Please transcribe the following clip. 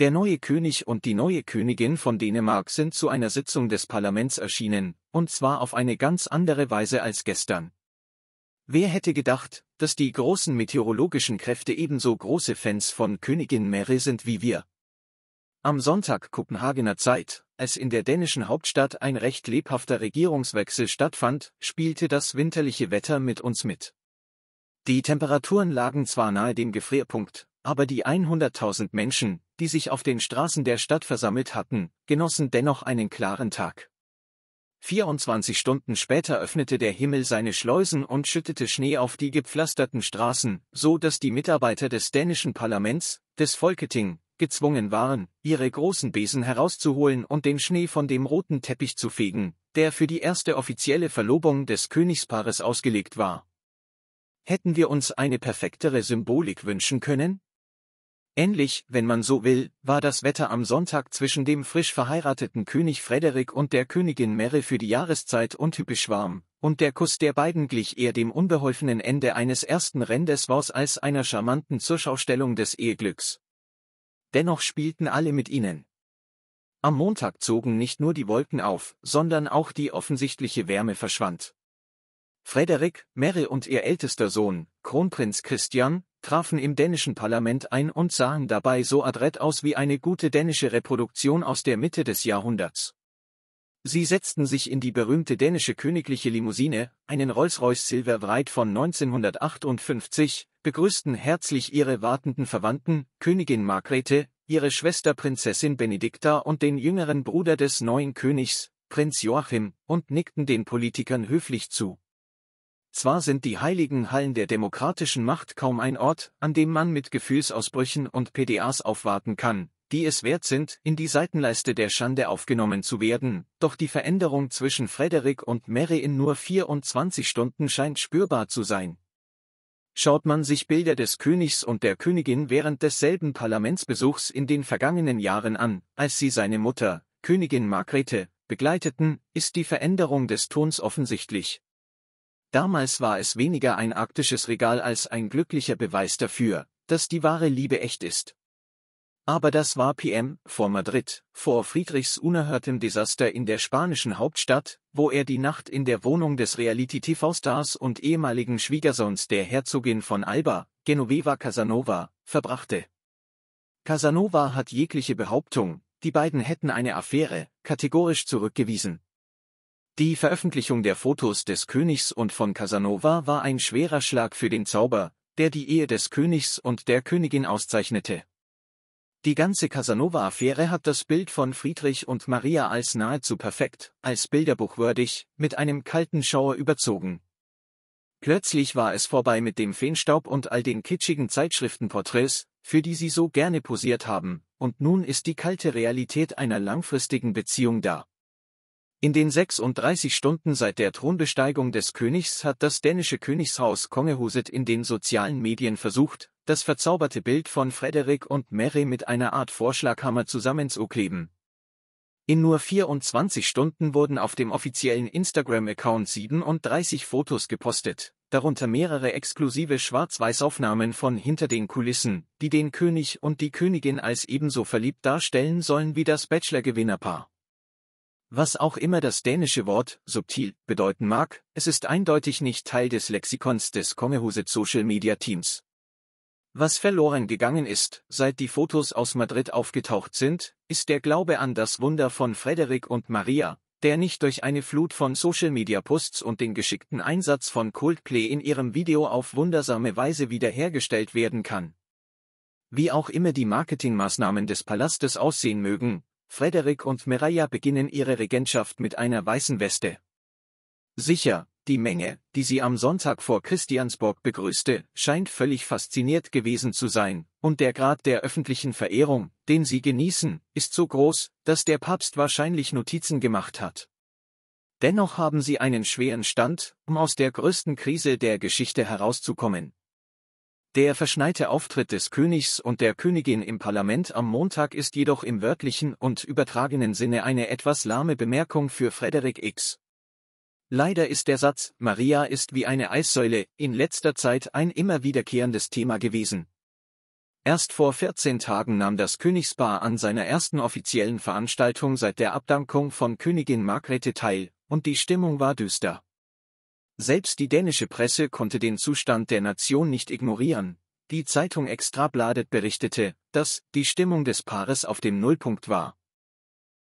Der neue König und die neue Königin von Dänemark sind zu einer Sitzung des Parlaments erschienen, und zwar auf eine ganz andere Weise als gestern. Wer hätte gedacht, dass die großen meteorologischen Kräfte ebenso große Fans von Königin Mary sind wie wir? Am Sonntag Kopenhagener Zeit, als in der dänischen Hauptstadt ein recht lebhafter Regierungswechsel stattfand, spielte das winterliche Wetter mit uns mit. Die Temperaturen lagen zwar nahe dem Gefrierpunkt, aber die 100.000 Menschen, die sich auf den Straßen der Stadt versammelt hatten, genossen dennoch einen klaren Tag. 24 Stunden später öffnete der Himmel seine Schleusen und schüttete Schnee auf die gepflasterten Straßen, so dass die Mitarbeiter des dänischen Parlaments, des Folketing, gezwungen waren, ihre großen Besen herauszuholen und den Schnee von dem roten Teppich zu fegen, der für die erste offizielle Verlobung des Königspaares ausgelegt war. Hätten wir uns eine perfektere Symbolik wünschen können? Ähnlich, wenn man so will, war das Wetter am Sonntag zwischen dem frisch verheirateten König Frederik und der Königin Mary für die Jahreszeit untypisch warm, und der Kuss der beiden glich eher dem unbeholfenen Ende eines ersten Rendezvous als einer charmanten Zurschaustellung des Eheglücks. Dennoch spielten alle mit ihnen. Am Montag zogen nicht nur die Wolken auf, sondern auch die offensichtliche Wärme verschwand. Frederik, Mary und ihr ältester Sohn, Kronprinz Christian, trafen im dänischen Parlament ein und sahen dabei so adrett aus wie eine gute dänische Reproduktion aus der Mitte des Jahrhunderts. Sie setzten sich in die berühmte dänische königliche Limousine, einen Rolls-Royce Silver Silverwright von 1958, begrüßten herzlich ihre wartenden Verwandten, Königin Margrethe, ihre Schwester Prinzessin Benedikta und den jüngeren Bruder des neuen Königs, Prinz Joachim, und nickten den Politikern höflich zu. Zwar sind die heiligen Hallen der demokratischen Macht kaum ein Ort, an dem man mit Gefühlsausbrüchen und PDAs aufwarten kann, die es wert sind, in die Seitenleiste der Schande aufgenommen zu werden, doch die Veränderung zwischen Frederick und Mary in nur 24 Stunden scheint spürbar zu sein. Schaut man sich Bilder des Königs und der Königin während desselben Parlamentsbesuchs in den vergangenen Jahren an, als sie seine Mutter, Königin Margrethe, begleiteten, ist die Veränderung des Tons offensichtlich. Damals war es weniger ein arktisches Regal als ein glücklicher Beweis dafür, dass die wahre Liebe echt ist. Aber das war PM, vor Madrid, vor Friedrichs unerhörtem Desaster in der spanischen Hauptstadt, wo er die Nacht in der Wohnung des Reality-TV-Stars und ehemaligen Schwiegersohns der Herzogin von Alba, Genoveva Casanova, verbrachte. Casanova hat jegliche Behauptung, die beiden hätten eine Affäre, kategorisch zurückgewiesen, die Veröffentlichung der Fotos des Königs und von Casanova war ein schwerer Schlag für den Zauber, der die Ehe des Königs und der Königin auszeichnete. Die ganze Casanova-Affäre hat das Bild von Friedrich und Maria als nahezu perfekt, als bilderbuchwürdig, mit einem kalten Schauer überzogen. Plötzlich war es vorbei mit dem Feenstaub und all den kitschigen Zeitschriftenporträts, für die sie so gerne posiert haben, und nun ist die kalte Realität einer langfristigen Beziehung da. In den 36 Stunden seit der Thronbesteigung des Königs hat das dänische Königshaus Kongehuset in den sozialen Medien versucht, das verzauberte Bild von Frederik und Mary mit einer Art Vorschlaghammer zusammenzukleben. In nur 24 Stunden wurden auf dem offiziellen Instagram-Account 37 Fotos gepostet, darunter mehrere exklusive Schwarz-Weiß-Aufnahmen von hinter den Kulissen, die den König und die Königin als ebenso verliebt darstellen sollen wie das Bachelor-Gewinnerpaar. Was auch immer das dänische Wort subtil bedeuten mag, es ist eindeutig nicht Teil des Lexikons des Kommehuset Social Media Teams. Was verloren gegangen ist, seit die Fotos aus Madrid aufgetaucht sind, ist der Glaube an das Wunder von Frederik und Maria, der nicht durch eine Flut von Social Media Posts und den geschickten Einsatz von Coldplay in ihrem Video auf wundersame Weise wiederhergestellt werden kann. Wie auch immer die Marketingmaßnahmen des Palastes aussehen mögen, Frederik und Meraya beginnen ihre Regentschaft mit einer weißen Weste. Sicher, die Menge, die sie am Sonntag vor Christiansburg begrüßte, scheint völlig fasziniert gewesen zu sein, und der Grad der öffentlichen Verehrung, den sie genießen, ist so groß, dass der Papst wahrscheinlich Notizen gemacht hat. Dennoch haben sie einen schweren Stand, um aus der größten Krise der Geschichte herauszukommen, der verschneite Auftritt des Königs und der Königin im Parlament am Montag ist jedoch im wörtlichen und übertragenen Sinne eine etwas lahme Bemerkung für Frederick X. Leider ist der Satz Maria ist wie eine Eissäule in letzter Zeit ein immer wiederkehrendes Thema gewesen. Erst vor 14 Tagen nahm das Königspaar an seiner ersten offiziellen Veranstaltung seit der Abdankung von Königin Margrethe teil, und die Stimmung war düster. Selbst die dänische Presse konnte den Zustand der Nation nicht ignorieren. Die Zeitung Extrabladet berichtete, dass die Stimmung des Paares auf dem Nullpunkt war.